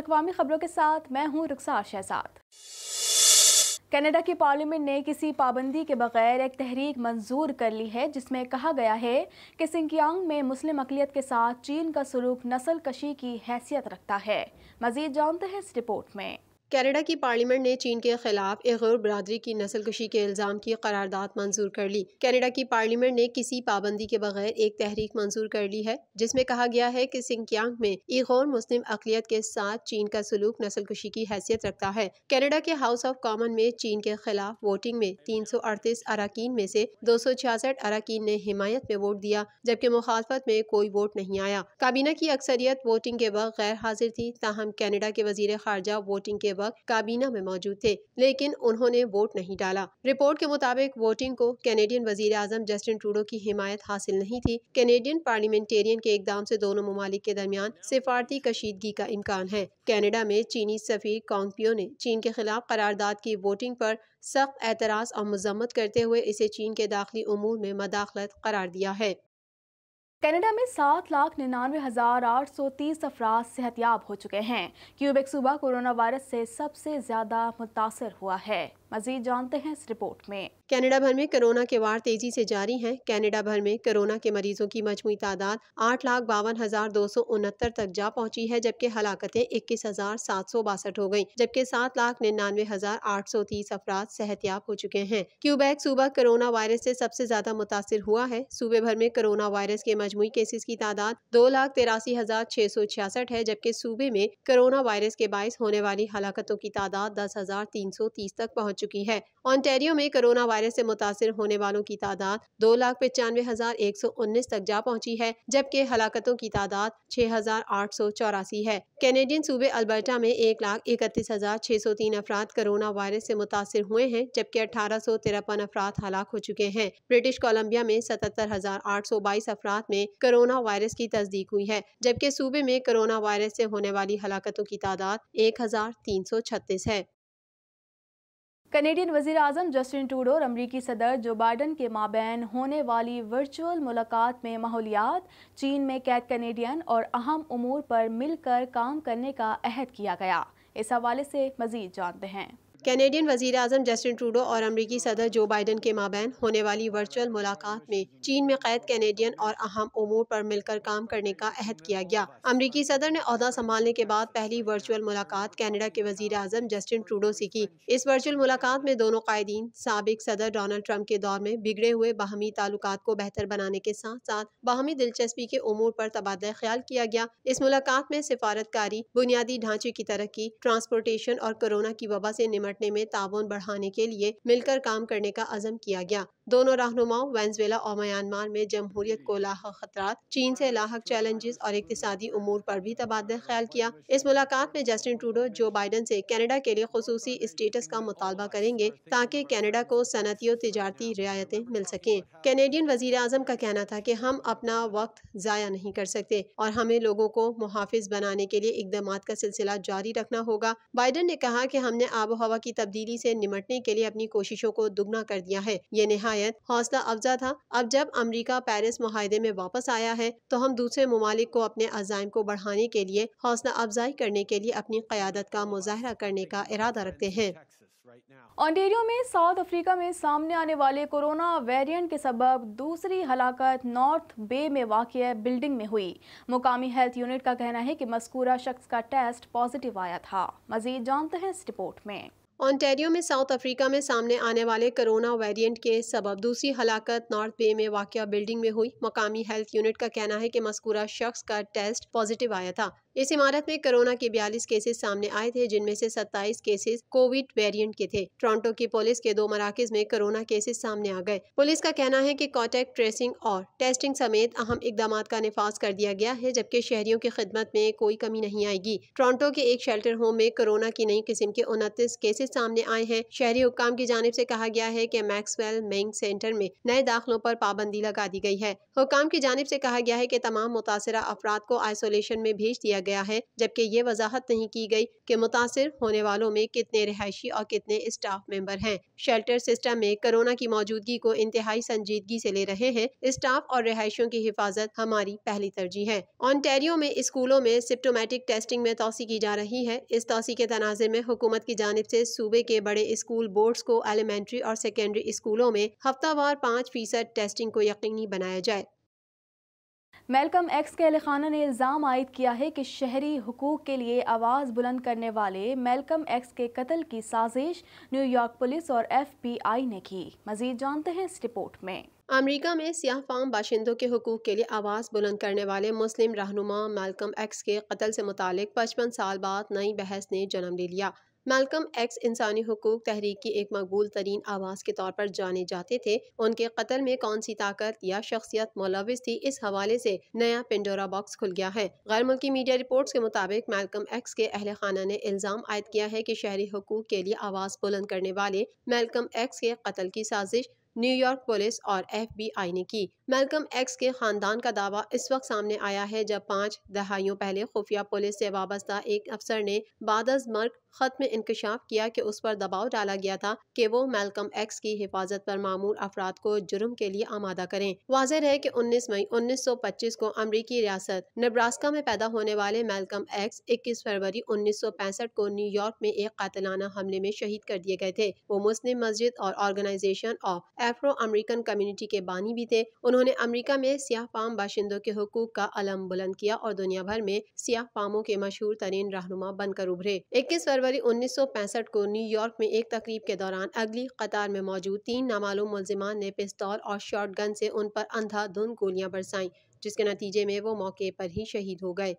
अवी खबरों के साथ मैं हूँ रुखसार शहजाद कनाडा की पार्लियामेंट ने किसी पाबंदी के बगैर एक तहरीक मंजूर कर ली है जिसमें कहा गया है कि सिंकियांग में मुस्लिम अकलीत के साथ चीन का सलूक नस्ल कशी की हैसियत रखता है मजीद जानते हैं इस रिपोर्ट में कैनेडा की पार्लियामेंट ने चीन के खिलाफ एक बरदरी की नस्ल कशी के इल्ज़ाम की करारदाद मंजूर कर ली कैनेडा की पार्लियामेंट ने किसी पाबंदी के बगैर एक तहरीक मंजूर कर ली है जिसमें कहा गया है कि सिंकियांग में एक मुस्लिम अकलीत के साथ चीन का सलूक नस्ल कशी की हैसियत रखता है कैनेडा के हाउस ऑफ कॉमन में चीन के खिलाफ वोटिंग में तीन सौ अड़तीस अरकान में से दो सौ छियासठ अरकान ने हिमायत में वोट दिया जबकि मुखालफत में कोई वोट नहीं आया काबीना की अक्सरियत वोटिंग के वक्त गैर हाजिर थी ताहम कैनेडा के वजीर खारजा वोटिंग के वक्त काबीना में मौजूद थे लेकिन उन्होंने वोट नहीं डाला रिपोर्ट के मुताबिक वोटिंग को कैनेडियन वजीर आजम जस्टिन ट्रूडो की हिमायत हासिल नहीं थी कैनेडियन पार्लियामेंटेरियन के इकदाम से दोनों ममालिक के दरमियान सिफारती कशीदगी का इम्कान है कैनेडा में चीनी सफीर कॉन्गपियो ने चीन के खिलाफ करारदाद की वोटिंग पर सख्त एतराज़ और मजम्मत करते हुए इसे चीन के दाखिली अमूर में मदाखलत करार दिया है कनाडा में सात लाख निन्यानवे हज़ार आठ सौ तीस अफराज सेहतियाब हो चुके हैं क्यूबेक सूबा कोरोना वायरस से सबसे ज़्यादा मुतासर हुआ है मजीद जानते हैं इस रिपोर्ट में कनाडा भर में कोरोना के वार तेजी से जारी हैं कनाडा भर में कोरोना के मरीजों की मजमू तादाद आठ लाख बावन हजार दो सौ उनहत्तर तक जा पहुंची है जबकि हलाकतें इक्कीस हजार सात सौ बासठ हो गयी जबकि सात लाख निन्यानवे हजार आठ सौ तीस अफराद सेहतियाब हो चुके हैं क्यूबैक सूबा कोरोना वायरस से सबसे ज्यादा मुतासर हुआ है सूबे भर में कोरोना वायरस के मजमू केसेस की तादाद दो लाख तिरासी हजार छह सौ छियासठ है जबकि सूबे में कोरोना वायरस के बायस होने वाली हलाकतों की तादाद दस हजार तीन सौ तीस तक पहुँच चुकी है ऑन्टेरियो में कोरोना वायरस से मुतासर होने वालों की तादाद दो लाख पचानवे हजार एक सौ उन्नीस तक जा पहुंची है जबकि हलाकतों की तादाद छह हजार आठ सौ चौरासी है कैनेडियन सूबे अल्बर्टा में एक लाख इकतीस हजार छह सौ तीन अफराद कोरोना वायरस से मुतासर हुए हैं जबकि अठारह सौ तिरपन अफराद हलाक हो चुके हैं ब्रिटिश कोलम्बिया में सतहत्तर हजार आठ सौ बाईस अफराद में कोरोना वायरस की तस्दीक हुई है जबकि सूबे में कोरोना वायरस से होने वाली हलाकतों की तादाद एक हजार तीन सौ छत्तीस है कनेडियन वजीर अजम जस्टिन टूडो और अमरीकी सदर जो बाइडन के माबेन होने वाली वर्चुअल मुलाकात में माहौलियात चीन में कैद कनेडियन और अहम उमूर पर मिलकर काम करने का अहद किया गया इस हवाले से मज़ीद जानते हैं कैनेडियन वजीर अजम जस्टिन ट्रूडो और अमरीकी सदर जो बाइडन के माबैन होने वाली वर्चुअल मुलाकात में चीन में कैद कैनेडियन और अहम उमूर पर मिलकर काम करने का अहद किया गया अमरीकी सदर ने अहदा संभालने के बाद पहली वर्चुअल मुलाकात कैनेडा के वजीर अजम जस्टिन ट्रूडो से की इस वर्चुअल मुलाकात में दोनों कायदीन सबक सदर डोनाल्ड ट्रंप के दौर में बिगड़े हुए बाहमी ताल्लुक को बेहतर बनाने के साथ साथ बाहमी दिलचस्पी के उमूर पर तबादला ख्याल किया गया इस मुलाकात में सिफारतकारी बुनियादी ढांचे की तरक्की ट्रांसपोर्टेशन और कोरोना की वबा से निमटने में ताउन बढ़ाने के लिए मिलकर काम करने का आजम किया गया दोनों रहनुमाओं वेंजवेला और म्यांमार में जमहूरियत को लाक खतरा चीन से लाक चैलेंजेस और इकतदी अमूर पर भी तबादला ख्याल किया इस मुलाकात में जस्टिन ट्रूडो जो बाइडन से कनाडा के लिए खसूसी स्टेटस का मुतालबा करेंगे ताकि कनाडा को सनती और तजारती रियायतें मिल सकें कैनेडियन वजीर अजम का कहना था कि हम अपना वक्त ज़ाया नहीं कर सकते और हमें लोगों को मुहाफ़ बनाने के लिए इकदाम का सिलसिला जारी रखना होगा बाइडन ने कहा कि हमने आबो हवा की तब्दीली से निमटने के लिए अपनी कोशिशों को दुगना कर दिया है ये नहाय नहायत हौसला अफजा था अब जब अमरीका पेरिस माहे में वापस आया है तो हम दूसरे ममालिक को अपने अजायम को बढ़ाने के लिए हौसला अफजाई करने के लिए अपनी क्यादत का मुजाहरा करने का इरादा रखते हैं ऑन्टेरियो में साउथ अफ्रीका में सामने आने वाले कोरोना वेरिएंट के सबब दूसरी हलाकत नॉर्थ बे में वाक़ बिल्डिंग में हुई मुकामी हेल्थ यूनिट का कहना है कि मस्कूरा शख्स का टेस्ट पॉजिटिव आया था मजीद जानते हैं इस रिपोर्ट में ऑनटेरियो में साउथ अफ्रीका में सामने आने वाले कोरोना वेरिएंट के सबब दूसरी हलाकत नॉर्थ बे में वाक़ बिल्डिंग में हुई मकामी हेल्थ यूनिट का कहना है कि मस्कूरा शख्स का टेस्ट पॉजिटिव आया था इस इमारत में कोरोना के बयालीस केसेस सामने आए थे जिनमें से 27 केसेस कोविड वेरिएंट के थे टोरंटो की पुलिस के दो मराकज में कोरोना केसेस सामने आ गए पुलिस का कहना है कि कॉन्टेक्ट ट्रेसिंग और टेस्टिंग समेत अहम इकदाम का नफाज कर दिया गया है जबकि शहरियों की खिदमत में कोई कमी नहीं आएगी टोरंटो के एक शेल्टर होम में कोरोना की नई किस्म के उनतीस केसेज सामने आए हैं शहरी हुकाम की जानब ऐसी कहा गया है की मैक्सवेल मैंग सेंटर में नए दाखिलों आरोप पाबंदी लगा दी गयी है हुकाम की जानब ऐसी कहा गया है की तमाम मुतासरा अफराद को आइसोलेशन में भेज दिया गया है जबकि ये वजाहत नहीं की गई कि मुतासर होने वालों में कितने रहायशी और कितने स्टाफ मेंबर हैं शेल्टर सिस्टम में कोरोना की मौजूदगी को इंतहाई संजीदगी से ले रहे हैं स्टाफ और रहायशियों की हिफाजत हमारी पहली तरजीह है ऑनटेरियो में स्कूलों में सिप्टोमेटिक टेस्टिंग में तोसी की जा रही है इस तोसी के तनाजे में हुकूमत की जानब से सूबे के बड़े स्कूल बोर्ड्स को एलिमेंट्री और सेकेंडरी स्कूलों में हफ्तावार पाँच फीसद टेस्टिंग को यकीनी बनाया जाए मेलकम एक्स के अली खाना ने इल्ज़ाम आयद किया है कि शहरी हकूक़ के लिए आवाज़ बुलंद करने वाले मेलकम एक्स के कत्ल की साजिश न्यूयॉर्क पुलिस और एफ पी आई ने की मज़ीद जानते हैं इस रिपोर्ट में अमेरिका में सियाह फाम बाशिंदों के हकूक़ के लिए आवाज़ बुलंद करने वाले मुस्लिम रहनुमा मेलकम एक्स के कत्ल से मुतल पचपन साल बाद नई बहस ने जन्म ले लिया मेलकम एक्स इंसानी हकूक तहरीक की एक मकबूल तरीन आवाज़ के तौर पर जाने जाते थे उनके कत्ल में कौन सी ताकत या शख्सियत मुलविस थी इस हवाले से नया पिंडोरा बॉक्स खुल गया है गैर मुल्की मीडिया रिपोर्ट्स के मुताबिक मेलकम एक्स के अहल खाना ने इल्ज़ाम आयद किया है की शहरी हकूक के लिए आवाज़ बुलंद करने वाले मेलकम एक्स के कत्ल की साजिश न्यूयॉर्क पुलिस और एफबीआई ने की मेलकम एक्स के खानदान का दावा इस वक्त सामने आया है जब पाँच दहाइयों पहले खुफिया पुलिस से वाबस्ता एक अफसर ने बादज मर्ग खत में इंकशाफ किया कि उस पर दबाव डाला गया था कि वो मेलकम एक्स की हिफाजत पर मामूर अफराद को जुर्म के लिए आमादा करें वाज है कि 19 मई 1925 को अमरीकी रियासत नब्रास्का में पैदा होने वाले मेलकम एक्स 21 फरवरी 1965 को न्यूयॉर्क में एक कातलाना हमले में शहीद कर दिए गए थे वो मुस्लिम मस्जिद और organization of Afro American community के बानी भी थे उन्होंने अमेरिका में सियाह पाम बाशिंदों के हकूक का अलम बुलंद किया और दुनिया भर में सियाह पामों के मशहूर तरीन रहनुमा बनकर उभरे इक्कीस फरवरी उन्नीस सौ पैंसठ को न्यूयॉर्क में एक तकरीब के दौरान अगली कतार में मौजूद तीन नामालूम मुलजमान ने पिस्तौल और गन से उन पर अंधाधुंध गोलियां बरसाई जिसके नतीजे में वो मौके पर ही शहीद हो गए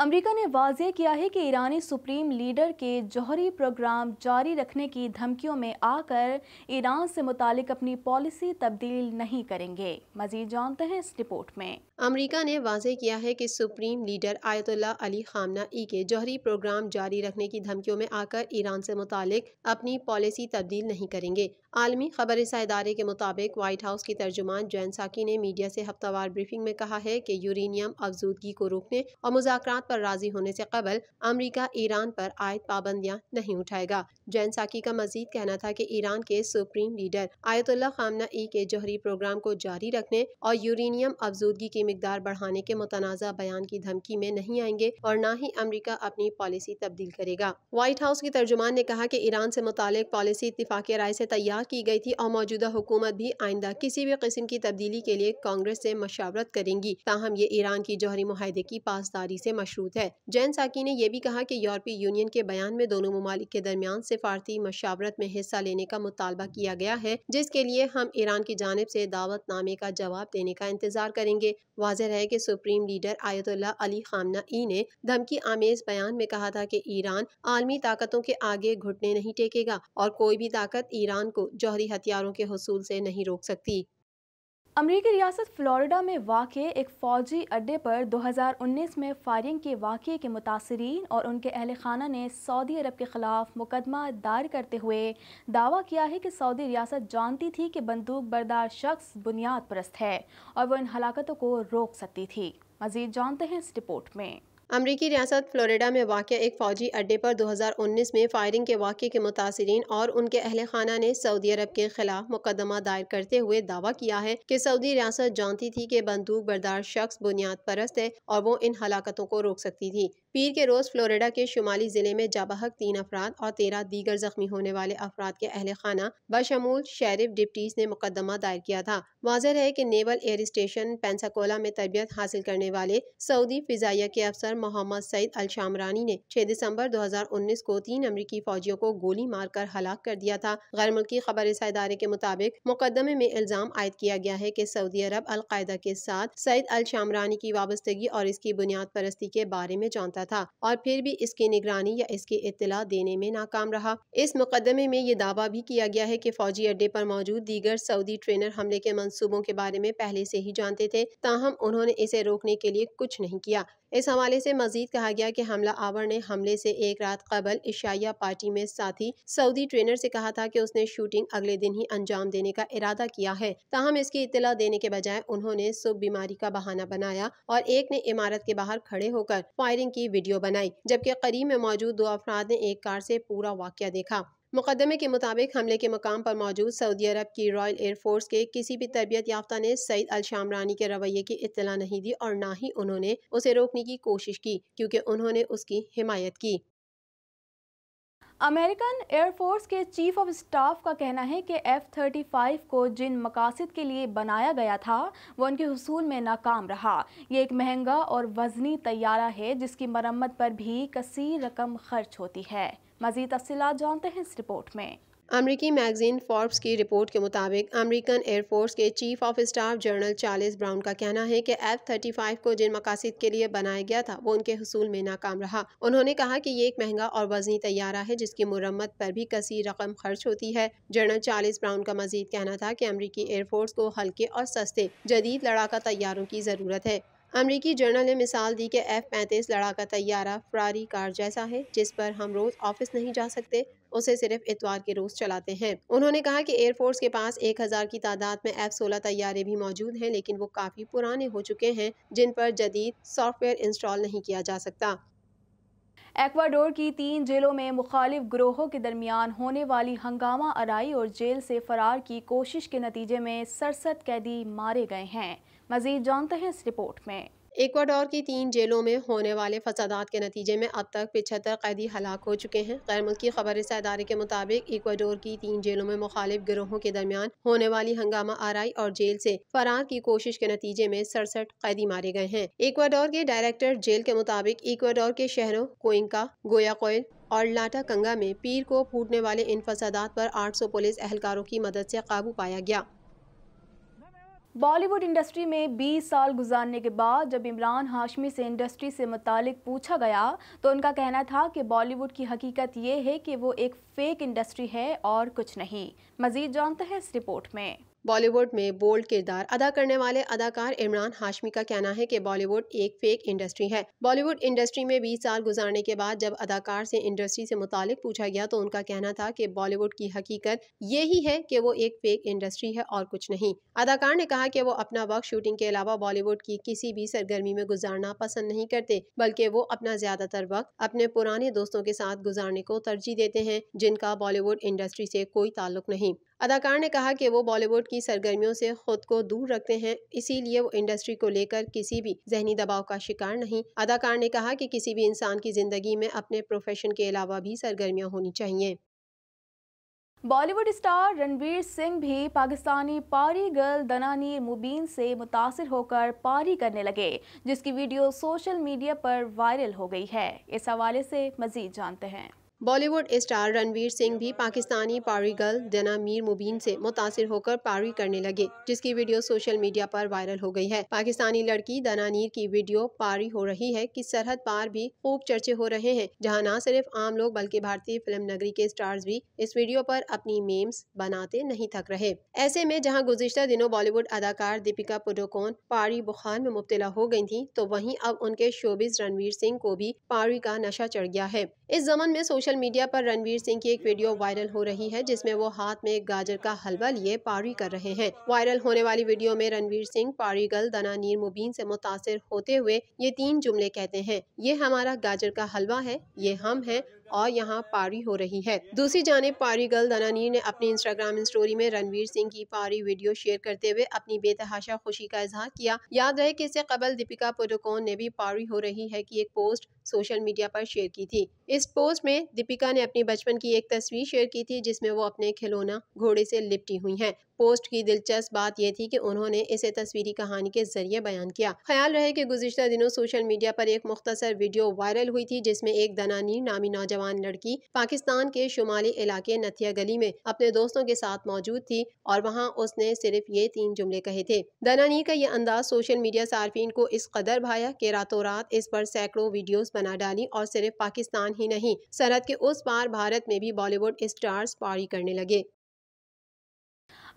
अमेरिका ने वाजह किया है कि ईरानी सुप्रीम लीडर के जौहरी प्रोग्राम जारी रखने की धमकियों में आकर ईरान से मुतालिक अपनी पॉलिसी तब्दील नहीं करेंगे मजीद जानते हैं इस रिपोर्ट में अमरीका ने वाज किया है कि सुप्रीम लीडर आयतुल्ला अली खामना ई के जौहरी प्रोग्राम जारी रखने की धमकियों में आकर ईरान से मुतालिक अपनी पॉलिसी तब्दील नहीं करेंगे आलमी खबर इस के मुताबिक व्हाइट हाउस की तर्जुमान जैन साकी ने मीडिया से हफ्तावार ब्रीफिंग में कहा है कि यूरेनियम अफजूदगी को रोकने और मुजाक पर राजी होने से कबल अमरीका ईरान पर आयद पाबंदियाँ नहीं उठाएगा जैन साकी का मजीद कहना था कि ईरान के सुप्रीम लीडर आयतुल्ला खामना ई के जौहरी प्रोग्राम को जारी रखने और यूरेनियम अफजूदगी की मकदार बढ़ाने के मुतनाज़ा बयान की धमकी में नहीं आएंगे और न ही अमरीका अपनी पॉलिसी तब्दील करेगा व्हाइट हाउस के तर्जुमान ने कहा कि ईरान से मुतल पॉलिसी इतफाक़ राय से तैयार की गई थी और मौजूदा हुकूमत भी आइंदा किसी भी किस्म की तब्दीली के लिए कांग्रेस से मशावरत करेंगी ताहम ये ईरान की जौहरी माहदे की पासदारी से मशरूत है जैन साकी ने यह भी कहा कि यूरोपीय यूनियन के बयान में दोनों ममालिक के दरमियान सिफारती मशावरत में हिस्सा लेने का मुतालबा किया गया है जिसके लिए हम ईरान की जानब से दावतनामे का जवाब देने का इंतजार करेंगे वाजह है कि सुप्रीम लीडर आयतुल्ला अली खामना ई ने धमकी आमेज बयान में कहा था कि ईरान आलमी ताकतों के आगे घुटने नहीं टेकेगा और कोई भी ताकत ईरान को जौहरी हथियारों के हसूल से नहीं रोक सकती अमरीकी रियासत फ्लोरिडा में वाक़ एक फ़ौजी अड्डे पर 2019 में फायरिंग के वाक़े के मुतासरीन और उनके अहल खाना ने सऊदी अरब के ख़िलाफ़ मुकदमा दायर करते हुए दावा किया है कि सऊदी रियासत जानती थी कि बंदूक बरदार शख्स बुनियाद परस्त है और वह इन हलाकतों को रोक सकती थी मज़ीद जानते हैं इस रिपोर्ट में अमरीकी रियासत फ्लोरिडा में वाक़ एक फ़ौजी अड्डे पर 2019 में फायरिंग के वाक़े के मुतासरी और उनके अहल खाना ने सऊदी अरब के खिलाफ मुकदमा दायर करते हुए दावा किया है कि सऊदी रियासत जानती थी कि बंदूक बर्दार शख्स बुनियाद परस्त है और वो इन हलाकतों को रोक सकती थी पीर के रोज़ फ्लोरिडा के शुमाली ज़िले में जाबहक तीन अफराद और तेरह दीगर ज़ख्मी होने वाले अफराद के अहल खाना बशमूल शेरफ डिप्टीज़ ने मुकदमा दायर किया था वाजह है कि नेवल एयर स्टेशन पेंसाकोला में तरबियत हासिल करने वाले सऊदी फ़िज़ाइया के अफसर मोहम्मद सईद अल शामरानी ने छह दिसंबर दो हज़ार उन्नीस को तीन अमरीकी फ़ौजियों को गोली मारकर हलाक कर दिया था गैर मुल्की खबर इस इदारे के मुताबिक मुकदमे में इल्ज़ाम आयद किया गया है की सऊदी अरब अलकायदा के साथ सईद अल शामरानी की वाबस्तगी और इसकी बुनियाद परस्ती के बारे में जानता सकता था और फिर भी इसकी निगरानी या इसकी इतला देने में नाकाम रहा इस मुकदमे में ये दावा भी किया गया है की फौजी अड्डे आरोप मौजूद दीगर सऊदी ट्रेनर हमले के मनसूबों के बारे में पहले से ही जानते थे ताहम उन्होंने इसे रोकने के लिए कुछ नहीं किया इस हवाले से मजीद कहा गया कि हमला आवर ने हमले से एक रात कबल इशाया पार्टी में साथी सऊदी ट्रेनर से कहा था कि उसने शूटिंग अगले दिन ही अंजाम देने का इरादा किया है ताहम इसकी इतला देने के बजाय उन्होंने सुख बीमारी का बहाना बनाया और एक ने इमारत के बाहर खड़े होकर फायरिंग की वीडियो बनाई जबकि करीब में मौजूद दो अफराद ने एक कार से पूरा वाक्य देखा मुकदमे के मुताबिक हमले के मकाम पर मौजूद सऊदी अरब की रॉयल एयरफोर्स के किसी भी तरबियत याफ्ता ने सईद अल शामरानी के रवैये की इतला नहीं दी और ना ही उन्होंने उसे रोकने की कोशिश की क्योंकि उन्होंने उसकी हिमायत की अमेरिकन एयरफोर्स के चीफ ऑफ स्टाफ का कहना है कि एफ़ थर्टी फाइव को जिन मकासद के लिए बनाया गया था वो उनके हसूल में नाकाम रहा ये एक महंगा और वजनी तैयारा है जिसकी मरम्मत पर भी कसी रकम खर्च होती है मजीद तफसीत जानते हैं इस रिपोर्ट में अमरीकी मैगजीन फॉर्ब्स की रिपोर्ट के मुताबिक अमरीकन एयरफोर्स के chief of staff general Charles Brown का कहना है कि एफ थर्टी फाइव को जिन मकासद के लिए बनाया गया था वो उनके हसूल में नाकाम रहा उन्होंने कहा कि ये एक महंगा और वजनी तैयारा है जिसकी मुरम्मत पर भी कसी रकम खर्च होती है जनरल चार्लिस ब्राउन का मजीद कहना था कि अमरीकी एयरफोर्स को हल्के और सस्ते जदीद लड़ाका तैयारों की ज़रूरत है अमरीकी जर्नल ने मिसाल दी कि एफ़ पैंतीस लड़ाका तैयारा फरारी कार जैसा है जिस पर हम रोज़ ऑफिस नहीं जा सकते उसे सिर्फ इतवार के रोज़ चलाते हैं उन्होंने कहा कि एयरफोर्स के पास एक हज़ार की तादाद में एफ सोलह तैयारे भी मौजूद हैं लेकिन वो काफ़ी पुराने हो चुके हैं जिन पर जदीद सॉफ्टवेयर इंस्टॉल नहीं किया जा सकता एक्वाडोर की तीन जेलों में मुखालिफ ग्रोहों के दरमियान होने वाली हंगामा आरई और जेल से फरार की कोशिश के नतीजे में सड़सठ कैदी मारे गए हैं मजीद जानते हैं इस रिपोर्ट में इक्वाडोर की तीन जेलों में होने वाले फसादात के नतीजे में अब तक पिछहत्तर कैदी हलाक हो चुके हैं गैर मुल्की खबर अदारे के मुताबिक इक्वाडोर की तीन जेलों में मुखालिफ गिरोहों के दरमियान होने वाली हंगामा आरई और जेल से फरार की कोशिश के नतीजे में सड़सठ कैदी मारे गए हैं इक्वाडोर के डायरेक्टर जेल के मुताबिक इक्वाडोर के शहरों कोइंका गोयाकोयल और लाटा कंगा में पीर को फूटने वाले इन फसादात पर 800 पुलिस एहलकारों की मदद से काबू पाया गया बॉलीवुड इंडस्ट्री में 20 साल गुजारने के बाद जब इमरान हाशमी से इंडस्ट्री से मुतालिक पूछा गया तो उनका कहना था कि बॉलीवुड की हकीकत ये है कि वो एक फेक इंडस्ट्री है और कुछ नहीं मज़ीद जानते हैं इस रिपोर्ट में बॉलीवुड में बोल्ड किरदार अदा करने वाले अदाकार इमरान हाशमी का कहना है कि बॉलीवुड एक फेक इंडस्ट्री है बॉलीवुड इंडस्ट्री में 20 साल गुजारने के बाद जब अदाकार से इंडस्ट्री से मुतालिक पूछा गया तो उनका कहना था कि बॉलीवुड की हकीकत यही है कि वो एक फेक इंडस्ट्री है और कुछ नहीं अदाकार ने कहा कि वो अपना वक्त शूटिंग के अलावा बॉलीवुड की किसी भी सरगर्मी में गुजारना पसंद नहीं करते बल्कि वो अपना ज्यादातर वक्त अपने पुराने दोस्तों के साथ गुजारने को तरजीह देते हैं जिनका बॉलीवुड इंडस्ट्री से कोई ताल्लुक नहीं अदाकार ने कहा कि वो बॉलीवुड की सरगर्मियों से खुद को दूर रखते हैं इसीलिए वो इंडस्ट्री को लेकर किसी भी जहनी दबाव का शिकार नहीं अदाकार ने कहा कि किसी भी इंसान की जिंदगी में अपने प्रोफेशन के अलावा भी सरगर्मियाँ होनी चाहिए बॉलीवुड स्टार रणवीर सिंह भी पाकिस्तानी पारी गर्ल दनानी मुबीन से मुतासर होकर पारी करने लगे जिसकी वीडियो सोशल मीडिया पर वायरल हो गई है इस हवाले से मजीद जानते हैं बॉलीवुड स्टार रणवीर सिंह भी पाकिस्तानी पारी गर्ल दना मीर मुबीन से मुतासर होकर पारी करने लगे जिसकी वीडियो सोशल मीडिया पर वायरल हो गई है पाकिस्तानी लड़की दना नीर की वीडियो पारी हो रही है कि सरहद पार भी खूब चर्चे हो रहे हैं जहां न सिर्फ आम लोग बल्कि भारतीय फिल्म नगरी के स्टार्स भी इस वीडियो पर अपनी मेम्स बनाते नहीं थक रहे ऐसे में जहाँ गुजशत दिनों बॉलीवुड अदाकार दीपिका पुडोकोन पारी बुखार में मुबतला हो गयी थी तो वही अब उनके शोबिस रणवीर सिंह को भी पारी का नशा चढ़ गया है इस जमन में सोशल सोशल मीडिया पर रणवीर सिंह की एक वीडियो वायरल हो रही है जिसमें वो हाथ में गाजर का हलवा लिए पारी कर रहे हैं वायरल होने वाली वीडियो में रणवीर सिंह दना नीर मुबीन से मुतासर होते हुए ये तीन जुमले कहते हैं ये हमारा गाजर का हलवा है ये हम है और यहाँ पारी हो रही है दूसरी जानब पारी गर्ल दनानीर ने अपने इंस्टाग्राम स्टोरी में रणवीर सिंह की पारी वीडियो शेयर करते हुए अपनी बेतहाशा खुशी का इजहार किया याद रहे कि इससे कबल दीपिका पादुकोण ने भी पारी हो रही है की एक पोस्ट सोशल मीडिया पर शेयर की थी इस पोस्ट में दीपिका ने अपनी बचपन की एक तस्वीर शेयर की थी जिसमें वो अपने खिलौना घोड़े से लिपटी हुई हैं पोस्ट की दिलचस्प बात यह थी कि उन्होंने इसे तस्वीरी कहानी के जरिए बयान किया ख्याल रहे कि गुजशत दिनों सोशल मीडिया पर एक मुख्तसर वीडियो वायरल हुई थी जिसमें एक दनानी नामी नौजवान लड़की पाकिस्तान के शुमाली इलाके नथिया गली में अपने दोस्तों के साथ मौजूद थी और वहाँ उसने सिर्फ ये तीन जुमले कहे थे दनानी का ये अंदाज सोशल मीडिया सार्फिन को इस कदर भाया की रातों रात इस पर सैकड़ों वीडियो बना डाली और सिर्फ पाकिस्तान ही नहीं सरहद के उस पार भारत में भी बॉलीवुड स्टार्स पारी करने लगे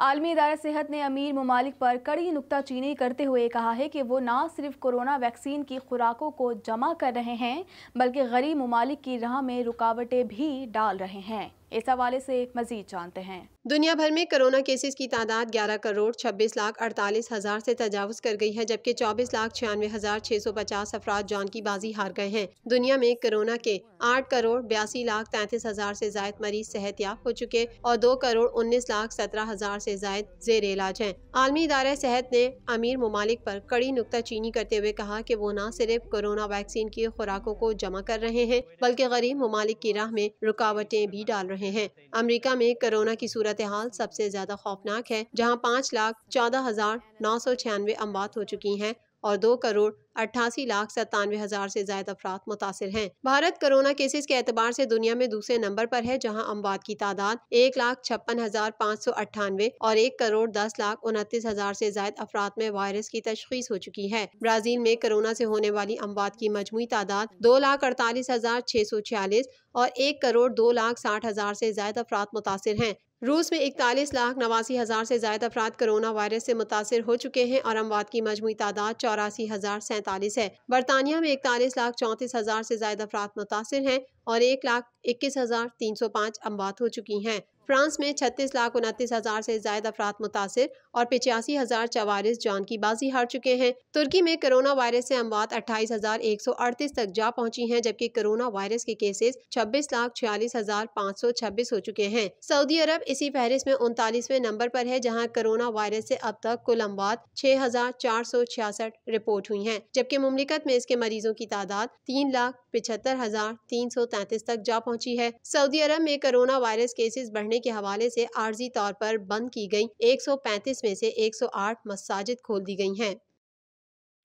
आलमी इदारा सेहत ने अमीर ममालिक पर कड़ी नुकताचीनी करते हुए कहा है कि वो ना सिर्फ कोरोना वैक्सीन की खुराकों को जमा कर रहे हैं बल्कि गरीब ममालिक की राह में रुकावटें भी डाल रहे हैं इस हवाले से मज़ीद जानते हैं दुनिया भर में कोरोना केसेस की तादाद 11 करोड़ 26 लाख अड़तालीस हज़ार से तजावज़ कर गई है जबकि 24 लाख छियानवे हज़ार छः सौ पचास अफराद जान की बाजी हार गए हैं दुनिया में कोरोना के 8 करोड़ बयासी लाख तैंतीस हज़ार से जायद मरीज सेहत याब हो चुके और 2 करोड़ 19 लाख सत्रह हज़ार से जायद जेर इलाज हैं आलमी इदार सेहत ने अमीर ममालिक पर कड़ी नुकता चीनी करते हुए कहा कि वो न सिर्फ कोरोना वैक्सीन की खुराकों को जमा कर रहे हैं बल्कि गरीब ममालिक की राह में रुकावटें भी डाल रहे हैं अमरीका में कोरोना की सूरत सूरत हाल सबसे ज़्यादा खौफनाक है जहाँ पाँच लाख चौदह हज़ार नौ सौ छियानवे अमवात हो चुकी हैं और दो करोड़ अट्ठासी लाख सत्तानवे हजार से ज्यादा अफराद मुतासर हैं भारत कोरोना केसेस के एतबार से दुनिया में दूसरे नंबर पर है जहां अमवात की तादाद एक लाख छप्पन हजार पाँच सौ अट्ठानवे और एक करोड़ दस लाख उनतीस हजार से ज्यादा अफराद में वायरस की तशखीस हो चुकी है ब्राजील में कोरोना से होने वाली अमवात की मजमू तादाद दो लाख अड़तालीस हजार छह सौ छियालीस और एक करोड़ दो लाख साठ हजार से ज्यादा अफराद मुतासर हैं रूस में इकतालीस लाख नवासी हज़ार से ज्यादा अफराद कोरोना वायरस से मुतासर हो चुके हैं और अमवात की मजमू तादाद चौरासी हज़ार सैंतालीस है बरतानिया में इकतालीस लाख चौंतीस हज़ार से ज्यादा अफराद मुतासर हैं और एक लाख इक्कीस हज़ार तीन सौ पाँच अमवात हो चुकी हैं फ्रांस में छत्तीस लाख उनतीस हज़ार से ज्यादा अफराद मुतासर और पिचासी हज़ार चवालीस जान की बाजी हार चुके हैं तुर्की में कोरोना वायरस से अमवात अट्ठाईस हज़ार एक सौ अड़तीस तक जा पहुंची हैं जबकि कोरोना वायरस के केसेस छब्बीस लाख छियालीस हज़ार पाँच सौ छब्बीस हो चुके हैं सऊदी अरब इसी फहरिस्त में उनतालीसवें नंबर पर है जहाँ कोरोना वायरस से अब तक कुल अमवात छह हज़ार चार सौ छियासठ रिपोर्ट हुई है जबकि मुमलिकत में इसके मरीजों की तादाद तीन लाख पिछहत्तर हज़ार तीन सौ तैतीस तक जा पहुँची है सऊदी अरब में कोरोना वायरस केसेज बढ़ने करने के हवाले से आर्जी तौर पर बंद की गई 135 में से 108 मसाजिद खोल दी गई हैं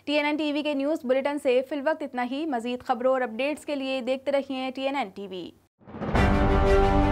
टी एन एन टीवी के न्यूज़ बुलेटिन से फिल वक्त इतना ही मजीद खबरों और अपडेट्स के लिए देखते रहिए टी एन एन टीवी